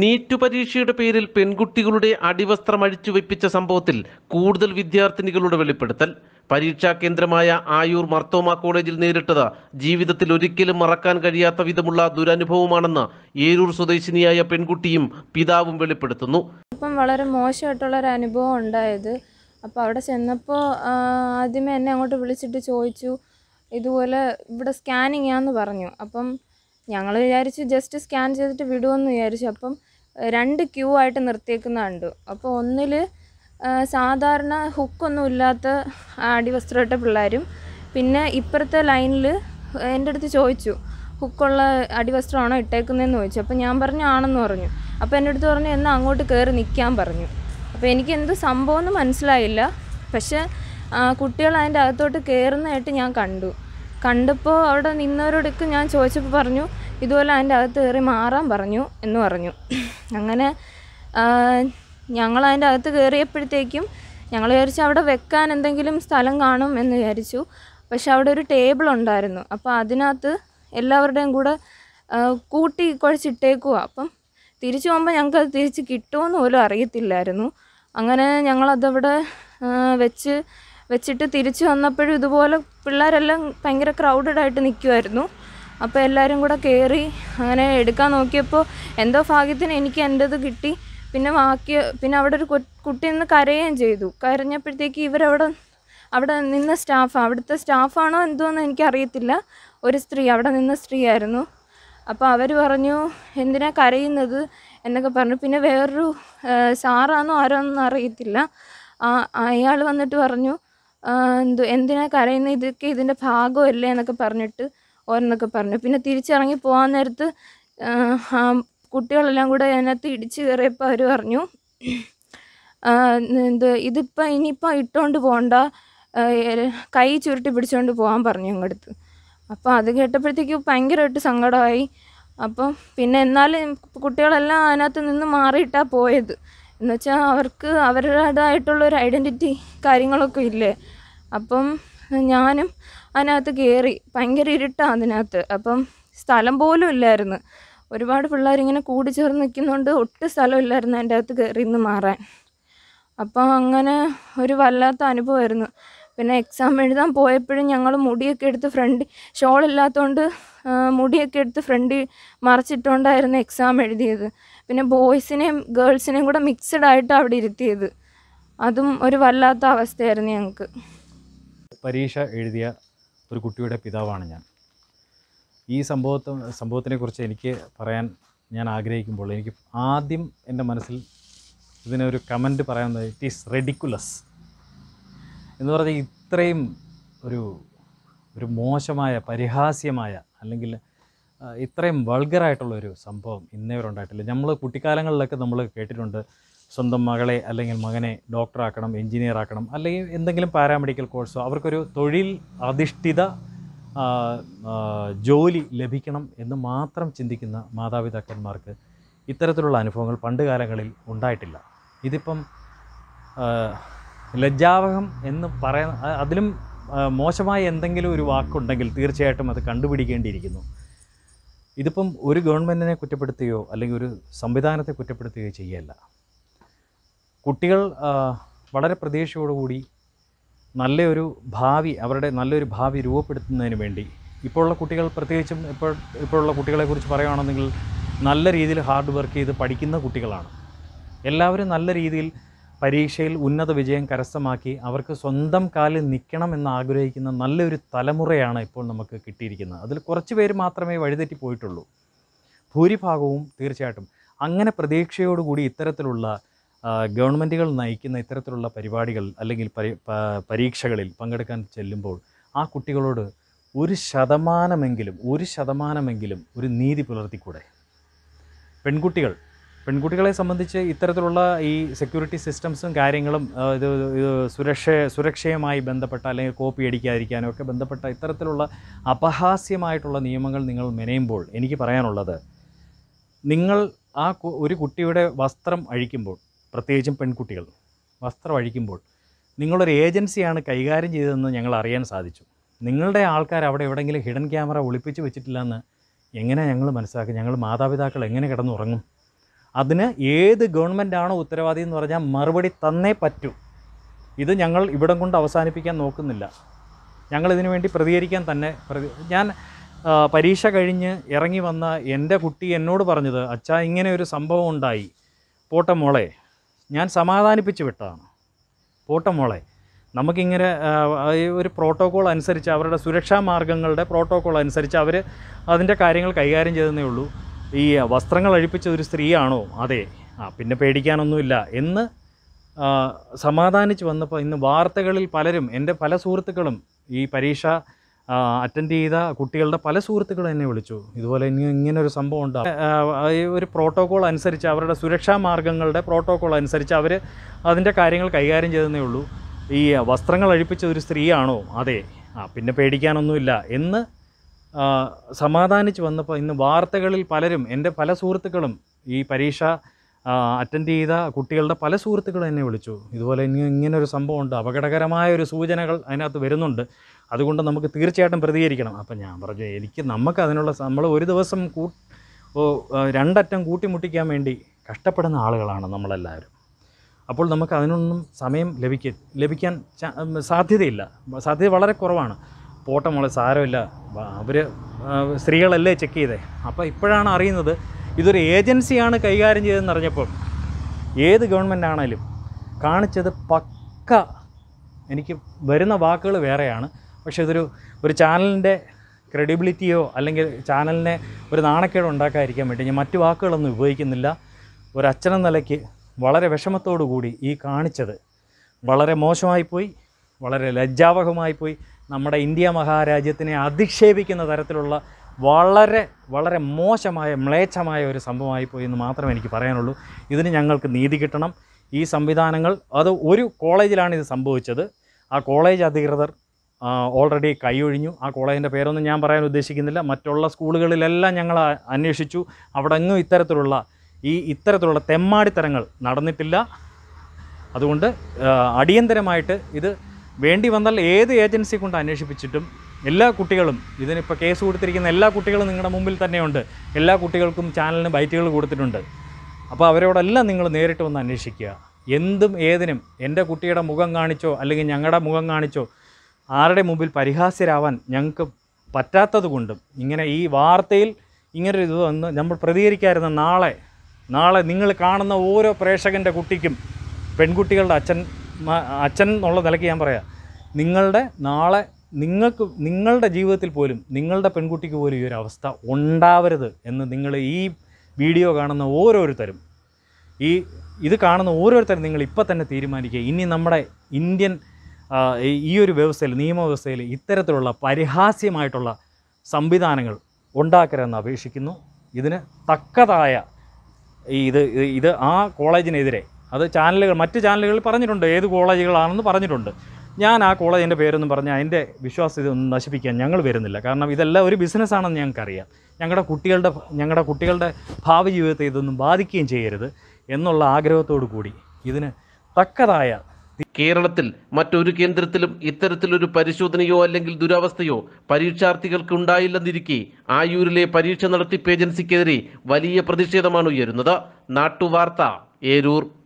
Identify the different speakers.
Speaker 1: NEET പരീക്ഷയുടെ പേരിൽ പെൺകുട്ടികളുടെ അടിവസ്ത്രം വെപ്പിച്ച സംഭവത്തിൽ കൂടുതൽ വിദ്യാർത്ഥിനികളുടെ വെളിപ്പെടുത്തൽ പരീക്ഷാ കേന്ദ്രമായ ആയൂർ മർത്തോമ കോളേജിൽ നേരിട്ടത് ജീവിതത്തിൽ ഒരിക്കലും മറക്കാൻ കഴിയാത്ത വിധമുള്ള ദുരനുഭവമാണെന്ന് ഏരൂർ സ്വദേശിനിയായ പെൺകുട്ടിയും പിതാവും വെളിപ്പെടുത്തുന്നു
Speaker 2: ഇപ്പം വളരെ മോശമായിട്ടുള്ള ഒരു അനുഭവം ഉണ്ടായത് അപ്പോൾ അവിടെ ചെന്നപ്പോൾ ആദ്യമേ എന്നെ അങ്ങോട്ട് വിളിച്ചിട്ട് ചോദിച്ചു ഇതുപോലെ ഇവിടെ സ്കാനിങ് ആണെന്ന് പറഞ്ഞു അപ്പം ഞങ്ങൾ വിചാരിച്ചു ജസ്റ്റ് സ്കാൻ ചെയ്തിട്ട് വിടുമെന്ന് വിചാരിച്ചു അപ്പം രണ്ട് ക്യൂ ആയിട്ട് നിർത്തിയേക്കുന്ന കണ്ടു അപ്പോൾ ഒന്നിൽ സാധാരണ ഹുക്കൊന്നും ഇല്ലാത്ത അടിവസ്ത്രമിട്ട പിള്ളേരും പിന്നെ ഇപ്പുറത്തെ ലൈനിൽ എൻ്റെ അടുത്ത് ചോദിച്ചു ഹുക്കുള്ള അടിവസ്ത്രമാണോ ഇട്ടേക്കുന്നതെന്ന് ചോദിച്ചു അപ്പോൾ ഞാൻ പറഞ്ഞു ആണെന്ന് പറഞ്ഞു അപ്പോൾ എൻ്റെ അടുത്ത് പറഞ്ഞു എന്നാൽ അങ്ങോട്ട് കയറി നിൽക്കാൻ പറഞ്ഞു അപ്പോൾ എനിക്ക് എന്ത് എന്ന് മനസ്സിലായില്ല പക്ഷേ കുട്ടികൾ അതിൻ്റെ അകത്തോട്ട് കയറുന്നതായിട്ട് ഞാൻ കണ്ടു കണ്ടപ്പോൾ അവിടെ നിന്നവരോടൊക്കെ ഞാൻ ചോദിച്ചപ്പോൾ പറഞ്ഞു ഇതുപോലെ അതിൻ്റെ അകത്ത് കയറി മാറാൻ പറഞ്ഞു എന്ന് പറഞ്ഞു അങ്ങനെ ഞങ്ങൾ അതിൻ്റെ അകത്ത് കയറിയപ്പോഴത്തേക്കും ഞങ്ങൾ വിചാരിച്ചു അവിടെ വെക്കാൻ എന്തെങ്കിലും സ്ഥലം കാണും എന്ന് വിചാരിച്ചു പക്ഷെ അവിടെ ഒരു ടേബിൾ ഉണ്ടായിരുന്നു അപ്പോൾ അതിനകത്ത് എല്ലാവരുടെയും കൂടെ കൂട്ടി കുഴച്ചിട്ടേക്കുക അപ്പം തിരിച്ചു പോകുമ്പോൾ ഞങ്ങൾക്കത് തിരിച്ച് കിട്ടുമെന്ന് പോലും അറിയത്തില്ലായിരുന്നു അങ്ങനെ ഞങ്ങളതവിടെ വെച്ച് വെച്ചിട്ട് തിരിച്ചു വന്നപ്പോഴും ഇതുപോലെ പിള്ളേരെല്ലാം ഭയങ്കര ക്രൗഡഡായിട്ട് നിൽക്കുമായിരുന്നു അപ്പോൾ എല്ലാവരും കൂടെ കയറി അങ്ങനെ എടുക്കാൻ നോക്കിയപ്പോൾ എന്തോ ഭാഗ്യത്തിന് എനിക്ക് എൻ്റേത് കിട്ടി പിന്നെ ബാക്കി പിന്നെ അവിടെ ഒരു കുട്ടി നിന്ന് കരയുകയും ചെയ്തു കരഞ്ഞപ്പോഴത്തേക്ക് ഇവരവിടെ അവിടെ നിന്ന സ്റ്റാഫ് അവിടുത്തെ സ്റ്റാഫാണോ എന്ന് എനിക്കറിയത്തില്ല ഒരു സ്ത്രീ അവിടെ നിന്ന സ്ത്രീ ആയിരുന്നു അപ്പോൾ അവർ പറഞ്ഞു എന്തിനാ കരയുന്നത് എന്നൊക്കെ പറഞ്ഞു പിന്നെ വേറൊരു സാറാണോ ആരോന്നും അറിയത്തില്ല അയാൾ വന്നിട്ട് പറഞ്ഞു എന്തു എന്തിനാ കരയുന്നത് ഇതൊക്കെ ഇതിൻ്റെ ഭാഗമല്ലേ എന്നൊക്കെ പറഞ്ഞിട്ട് ഓരോന്നൊക്കെ പറഞ്ഞു പിന്നെ തിരിച്ചിറങ്ങി പോകാൻ നേരത്ത് കുട്ടികളെല്ലാം കൂടെ അതിനകത്ത് ഇടിച്ച് കയറിയപ്പോൾ അവർ പറഞ്ഞു എന്ത് ഇതിപ്പോൾ ഇനിയിപ്പോൾ ഇട്ടുകൊണ്ട് പോകണ്ട കൈ ചുരുട്ടി പിടിച്ചുകൊണ്ട് പോകാൻ പറഞ്ഞു ഇങ്ങടുത്ത് അപ്പോൾ അത് കേട്ടപ്പോഴത്തേക്കും ഭയങ്കരമായിട്ട് സങ്കടമായി അപ്പം പിന്നെ എന്നാലും കുട്ടികളെല്ലാം അതിനകത്ത് നിന്ന് മാറിയിട്ടാണ് പോയത് എന്നുവെച്ചാൽ അവർക്ക് അവരുടേതായിട്ടുള്ളൊരു ഐഡൻറ്റിറ്റി കാര്യങ്ങളൊക്കെ ഇല്ലേ അപ്പം ഞാനും അതിനകത്ത് കയറി ഭയങ്കര ഇരുട്ടാണ് അതിനകത്ത് അപ്പം സ്ഥലം പോലും ഇല്ലായിരുന്നു ഒരുപാട് പിള്ളേരിങ്ങനെ കൂടി ചേർന്ന് നിൽക്കുന്നുണ്ട് ഒട്ടും സ്ഥലമില്ലായിരുന്നു അതിൻ്റെ അകത്ത് കയറി ഇന്ന് മാറാൻ അപ്പം അങ്ങനെ ഒരു വല്ലാത്ത അനുഭവമായിരുന്നു പിന്നെ എക്സാം എഴുതാൻ പോയപ്പോഴും ഞങ്ങൾ മുടിയൊക്കെ എടുത്ത് ഫ്രണ്ട് ഷോൾ ഇല്ലാത്തതുകൊണ്ട് മുടിയൊക്കെ എടുത്ത് ഫ്രണ്ട് മറച്ചിട്ടുകൊണ്ടായിരുന്നു എക്സാം എഴുതിയത് പിന്നെ ബോയ്സിനെയും ഗേൾസിനെയും കൂടെ മിക്സഡ് ആയിട്ട് അവിടെ ഇരുത്തിയത് അതും ഒരു വല്ലാത്ത അവസ്ഥയായിരുന്നു ഞങ്ങൾക്ക്
Speaker 1: പരീക്ഷ എഴുതിയ ഒരു കുട്ടിയുടെ പിതാവാണ് ഞാൻ ഈ സംഭവത്തെ സംഭവത്തിനെക്കുറിച്ച് എനിക്ക് പറയാൻ ഞാൻ ആഗ്രഹിക്കുമ്പോൾ എനിക്ക് ആദ്യം എൻ്റെ മനസ്സിൽ ഇതിനൊരു കമൻറ്റ് പറയാൻ ഇറ്റ് ഈസ് റെഡിക്കുലസ് എന്ന് പറഞ്ഞാൽ ഇത്രയും ഒരു ഒരു മോശമായ പരിഹാസ്യമായ അല്ലെങ്കിൽ ഇത്രയും വൾഗറായിട്ടുള്ള ഒരു സംഭവം ഇന്നേവരെ ഉണ്ടായിട്ടില്ല നമ്മൾ കുട്ടിക്കാലങ്ങളിലൊക്കെ നമ്മൾ കേട്ടിട്ടുണ്ട് സ്വന്തം മകളെ അല്ലെങ്കിൽ മകനെ ഡോക്ടറാക്കണം എൻജിനീയർ ആക്കണം അല്ലെങ്കിൽ എന്തെങ്കിലും പാരാമെഡിക്കൽ കോഴ്സോ അവർക്കൊരു തൊഴിൽ അധിഷ്ഠിത ജോലി ലഭിക്കണം എന്ന് മാത്രം ചിന്തിക്കുന്ന മാതാപിതാക്കന്മാർക്ക് ഇത്തരത്തിലുള്ള അനുഭവങ്ങൾ പണ്ട് കാലങ്ങളിൽ ഉണ്ടായിട്ടില്ല ഇതിപ്പം ലജ്ജാവഹം എന്ന് പറയുന്ന അതിലും മോശമായ എന്തെങ്കിലും ഒരു വാക്കുണ്ടെങ്കിൽ തീർച്ചയായിട്ടും അത് കണ്ടുപിടിക്കേണ്ടിയിരിക്കുന്നു ഇതിപ്പം ഒരു ഗവൺമെൻറ്റിനെ കുറ്റപ്പെടുത്തുകയോ അല്ലെങ്കിൽ ഒരു സംവിധാനത്തെ കുറ്റപ്പെടുത്തുകയോ ചെയ്യല്ല കുട്ടികൾ വളരെ പ്രതീക്ഷയോടുകൂടി നല്ലൊരു ഭാവി അവരുടെ നല്ലൊരു ഭാവി രൂപപ്പെടുത്തുന്നതിന് വേണ്ടി ഇപ്പോഴുള്ള കുട്ടികൾ പ്രത്യേകിച്ചും ഇപ്പോൾ ഇപ്പോഴുള്ള കുട്ടികളെക്കുറിച്ച് പറയുകയാണെന്നുണ്ടെങ്കിൽ നല്ല രീതിയിൽ ഹാർഡ് വർക്ക് ചെയ്ത് പഠിക്കുന്ന കുട്ടികളാണ് എല്ലാവരും നല്ല രീതിയിൽ പരീക്ഷയിൽ ഉന്നത വിജയം കരസ്ഥമാക്കി അവർക്ക് സ്വന്തം കാലിൽ നിൽക്കണം എന്ന് ആഗ്രഹിക്കുന്ന നല്ലൊരു തലമുറയാണ് ഇപ്പോൾ നമുക്ക് കിട്ടിയിരിക്കുന്നത് അതിൽ കുറച്ച് പേര് മാത്രമേ വഴിതെറ്റി പോയിട്ടുള്ളൂ ഭൂരിഭാഗവും തീർച്ചയായിട്ടും അങ്ങനെ പ്രതീക്ഷയോടുകൂടി ഇത്തരത്തിലുള്ള ഗവൺമെൻറ്റുകൾ നയിക്കുന്ന ഇത്തരത്തിലുള്ള പരിപാടികൾ അല്ലെങ്കിൽ പരീക്ഷകളിൽ പങ്കെടുക്കാൻ ചെല്ലുമ്പോൾ ആ കുട്ടികളോട് ഒരു ശതമാനമെങ്കിലും ഒരു ശതമാനമെങ്കിലും ഒരു നീതി പുലർത്തിക്കൂടെ പെൺകുട്ടികൾ പെൺകുട്ടികളെ സംബന്ധിച്ച് ഇത്തരത്തിലുള്ള ഈ സെക്യൂരിറ്റി സിസ്റ്റംസും കാര്യങ്ങളും ഇത് സുരക്ഷ സുരക്ഷയുമായി ബന്ധപ്പെട്ട അല്ലെങ്കിൽ കോപ്പി അടിക്കാതിരിക്കാനോ ഒക്കെ ബന്ധപ്പെട്ട ഇത്തരത്തിലുള്ള അപഹാസ്യമായിട്ടുള്ള നിയമങ്ങൾ നിങ്ങൾ മെനയുമ്പോൾ എനിക്ക് പറയാനുള്ളത് നിങ്ങൾ ആ ഒരു കുട്ടിയുടെ വസ്ത്രം അഴിക്കുമ്പോൾ പ്രത്യേകിച്ചും പെൺകുട്ടികൾ വസ്ത്രം അഴിക്കുമ്പോൾ നിങ്ങളൊരു ഏജൻസിയാണ് കൈകാര്യം ചെയ്തതെന്ന് ഞങ്ങൾ അറിയാൻ സാധിച്ചു നിങ്ങളുടെ ആൾക്കാർ അവിടെ എവിടെയെങ്കിലും ഹിഡൻ ക്യാമറ ഒളിപ്പിച്ച് വെച്ചിട്ടില്ലെന്ന് എങ്ങനെ ഞങ്ങൾ മനസ്സിലാക്കി ഞങ്ങൾ മാതാപിതാക്കൾ എങ്ങനെ കിടന്നുറങ്ങും അതിന് ഏത് ഗവൺമെൻറ്റാണോ ഉത്തരവാദി എന്ന് പറഞ്ഞാൽ മറുപടി തന്നേ പറ്റൂ ഇത് ഞങ്ങൾ ഇവിടം കൊണ്ട് അവസാനിപ്പിക്കാൻ നോക്കുന്നില്ല ഞങ്ങൾ ഇതിനു വേണ്ടി പ്രതികരിക്കാൻ തന്നെ ഞാൻ പരീക്ഷ കഴിഞ്ഞ് ഇറങ്ങി വന്ന എൻ്റെ കുട്ടി എന്നോട് പറഞ്ഞത് അച്ഛാ ഇങ്ങനെ ഒരു സംഭവം ഉണ്ടായി പോട്ട മോളെ ഞാൻ സമാധാനിപ്പിച്ച് വിട്ടതാണ് പോട്ട മോളെ നമുക്കിങ്ങനെ ഒരു പ്രോട്ടോക്കോൾ അനുസരിച്ച് അവരുടെ സുരക്ഷാ മാർഗങ്ങളുടെ പ്രോട്ടോക്കോൾ അനുസരിച്ച് അവർ അതിൻ്റെ കാര്യങ്ങൾ കൈകാര്യം ചെയ്തതേ ഉള്ളൂ ഈ വസ്ത്രങ്ങൾ അഴിപ്പിച്ച ഒരു സ്ത്രീയാണോ അതെ ആ പിന്നെ പേടിക്കാനൊന്നുമില്ല എന്ന് സമാധാനിച്ച് വന്നപ്പോൾ ഇന്ന് വാർത്തകളിൽ പലരും എൻ്റെ പല സുഹൃത്തുക്കളും ഈ പരീക്ഷ അറ്റൻഡ് ചെയ്ത കുട്ടികളുടെ പല സുഹൃത്തുക്കളും എന്നെ വിളിച്ചു ഇതുപോലെ ഇനി ഇങ്ങനെ ഒരു സംഭവം ഉണ്ട് ഒരു പ്രോട്ടോകോൾ അനുസരിച്ച് അവരുടെ സുരക്ഷാ മാർഗങ്ങളുടെ പ്രോട്ടോകോൾ അനുസരിച്ച് അവർ അതിൻ്റെ കാര്യങ്ങൾ കൈകാര്യം ചെയ്തതേ ഉള്ളൂ ഈ വസ്ത്രങ്ങൾ അഴിപ്പിച്ച ഒരു സ്ത്രീയാണോ അതെ ആ പിന്നെ പേടിക്കാനൊന്നുമില്ല എന്ന് സമാധാനിച്ച് വന്നപ്പോൾ ഇന്ന് വാർത്തകളിൽ പലരും എൻ്റെ പല സുഹൃത്തുക്കളും ഈ പരീക്ഷ അറ്റൻഡ് ചെയ്ത കുട്ടികളുടെ പല സുഹൃത്തുക്കളും എന്നെ വിളിച്ചു ഇതുപോലെ ഇങ്ങനൊരു സംഭവമുണ്ട് അപകടകരമായ ഒരു സൂചനകൾ അതിനകത്ത് വരുന്നുണ്ട് അതുകൊണ്ട് നമുക്ക് തീർച്ചയായിട്ടും പ്രതികരിക്കണം അപ്പം ഞാൻ പറഞ്ഞു എനിക്ക് നമുക്ക് അതിനുള്ള നമ്മൾ ഒരു ദിവസം കൂ രണ്ടറ്റം കൂട്ടിമുട്ടിക്കാൻ വേണ്ടി കഷ്ടപ്പെടുന്ന ആളുകളാണ് നമ്മളെല്ലാവരും അപ്പോൾ നമുക്ക് അതിനൊന്നും സമയം ലഭിക്ക ലഭിക്കാൻ സാധ്യതയില്ല സാധ്യത വളരെ കുറവാണ് പോട്ട മോളെ സാരമില്ല അവർ സ്ത്രീകളല്ലേ ചെക്ക് ചെയ്തേ അപ്പോൾ ഇപ്പോഴാണ് അറിയുന്നത് ഇതൊരു ഏജൻസിയാണ് കൈകാര്യം ചെയ്തതെന്ന് അറിഞ്ഞപ്പോൾ ഏത് ഗവൺമെൻ്റ് ആണേലും കാണിച്ചത് പക്ക എനിക്ക് വരുന്ന വാക്കുകൾ വേറെയാണ് പക്ഷേ ഇതൊരു ഒരു ചാനലിൻ്റെ ക്രെഡിബിലിറ്റിയോ അല്ലെങ്കിൽ ചാനലിനെ ഒരു നാണക്കേട് ഉണ്ടാക്കാതിരിക്കാൻ വേണ്ടി ഞാൻ മറ്റു വാക്കുകളൊന്നും ഉപയോഗിക്കുന്നില്ല ഒരച്ഛനെന്ന നിലയ്ക്ക് വളരെ വിഷമത്തോടു കൂടി ഈ കാണിച്ചത് വളരെ മോശമായിപ്പോയി വളരെ ലജ്ജാവഹമായിപ്പോയി നമ്മുടെ ഇന്ത്യ മഹാരാജ്യത്തിനെ അധിക്ഷേപിക്കുന്ന തരത്തിലുള്ള വളരെ വളരെ മോശമായ മ്ലേച്ഛമായ ഒരു സംഭവമായി പോയി എന്ന് മാത്രമേ എനിക്ക് പറയാനുള്ളൂ ഇതിന് ഞങ്ങൾക്ക് നീതി കിട്ടണം ഈ സംവിധാനങ്ങൾ അത് ഒരു കോളേജിലാണ് ഇത് സംഭവിച്ചത് ആ കോളേജ് അധികൃതർ ഓൾറെഡി കൈയൊഴിഞ്ഞു ആ കോളേജിൻ്റെ പേരൊന്നും ഞാൻ പറയാൻ ഉദ്ദേശിക്കുന്നില്ല മറ്റുള്ള സ്കൂളുകളിലെല്ലാം ഞങ്ങൾ അന്വേഷിച്ചു അവിടെ എങ്ങും ഇത്തരത്തിലുള്ള ഈ ഇത്തരത്തിലുള്ള തെമ്മാടിത്തരങ്ങൾ നടന്നിട്ടില്ല അതുകൊണ്ട് അടിയന്തരമായിട്ട് ഇത് വേണ്ടി വന്നാൽ ഏത് ഏജൻസി കൊണ്ട് അന്വേഷിപ്പിച്ചിട്ടും എല്ലാ കുട്ടികളും ഇതിനിപ്പോൾ കേസ് കൊടുത്തിരിക്കുന്ന എല്ലാ കുട്ടികളും നിങ്ങളുടെ മുമ്പിൽ തന്നെയുണ്ട് എല്ലാ കുട്ടികൾക്കും ചാനലിന് ബൈറ്റുകൾ കൊടുത്തിട്ടുണ്ട് അപ്പോൾ അവരോടെല്ലാം നിങ്ങൾ നേരിട്ട് വന്ന് അന്വേഷിക്കുക എന്തും ഏതിനും എൻ്റെ കുട്ടിയുടെ മുഖം കാണിച്ചോ അല്ലെങ്കിൽ ഞങ്ങളുടെ മുഖം കാണിച്ചോ ആരുടെ മുമ്പിൽ പരിഹാസ്യരാവാൻ ഞങ്ങൾക്ക് പറ്റാത്തത് കൊണ്ടും ഇങ്ങനെ ഈ വാർത്തയിൽ ഇങ്ങനൊരു ഇത് വന്ന് നമ്മൾ പ്രതികരിക്കാതിരുന്ന നാളെ നാളെ നിങ്ങൾ കാണുന്ന ഓരോ പ്രേക്ഷകൻ്റെ കുട്ടിക്കും പെൺകുട്ടികളുടെ അച്ഛൻ അച്ഛൻ എന്നുള്ള നിലയ്ക്ക് ഞാൻ പറയാം നിങ്ങളുടെ നാളെ നിങ്ങൾക്ക് നിങ്ങളുടെ ജീവിതത്തിൽ പോലും നിങ്ങളുടെ പെൺകുട്ടിക്ക് പോലും ഈ ഒരു അവസ്ഥ ഉണ്ടാവരുത് എന്ന് നിങ്ങൾ ഈ വീഡിയോ കാണുന്ന ഓരോരുത്തരും ഈ ഇത് കാണുന്ന ഓരോരുത്തരും നിങ്ങൾ ഇപ്പോൾ തന്നെ തീരുമാനിക്കുക ഇനി നമ്മുടെ ഇന്ത്യൻ ഈ ഒരു വ്യവസ്ഥയിൽ നിയമവ്യവസ്ഥയിൽ ഇത്തരത്തിലുള്ള പരിഹാസ്യമായിട്ടുള്ള സംവിധാനങ്ങൾ ഉണ്ടാക്കരുതെന്ന് അപേക്ഷിക്കുന്നു ഇതിന് തക്കതായ ഇത് ഇത് ആ കോളേജിനെതിരെ അത് ചാനലുകൾ മറ്റ് ചാനലുകൾ പറഞ്ഞിട്ടുണ്ട് ഏത് കോളേജുകളാണെന്ന് പറഞ്ഞിട്ടുണ്ട് ഞാൻ ആ കോളേജിൻ്റെ പേരൊന്നും പറഞ്ഞാൽ അതിൻ്റെ വിശ്വാസ്യത ഒന്നും നശിപ്പിക്കാൻ ഞങ്ങൾ വരുന്നില്ല കാരണം ഇതെല്ലാം ഒരു ബിസിനസ്സാണെന്ന് ഞങ്ങൾക്കറിയാം ഞങ്ങളുടെ കുട്ടികളുടെ ഞങ്ങളുടെ കുട്ടികളുടെ ഭാവി ജീവിതത്തെ ഇതൊന്നും ബാധിക്കുകയും ചെയ്യരുത് എന്നുള്ള ആഗ്രഹത്തോടു കൂടി ഇതിന് തക്കതായ കേരളത്തിൽ മറ്റൊരു കേന്ദ്രത്തിലും ഇത്തരത്തിലൊരു പരിശോധനയോ അല്ലെങ്കിൽ ദുരവസ്ഥയോ പരീക്ഷാർത്ഥികൾക്ക് ഉണ്ടായില്ലെന്നിരിക്കെ ആയൂരിലെ പരീക്ഷ നടത്തിപ്പ് ഏജൻസിക്കെതിരെ വലിയ പ്രതിഷേധമാണ് ഉയരുന്നത് നാട്ടുവാർത്ത ഏരൂർ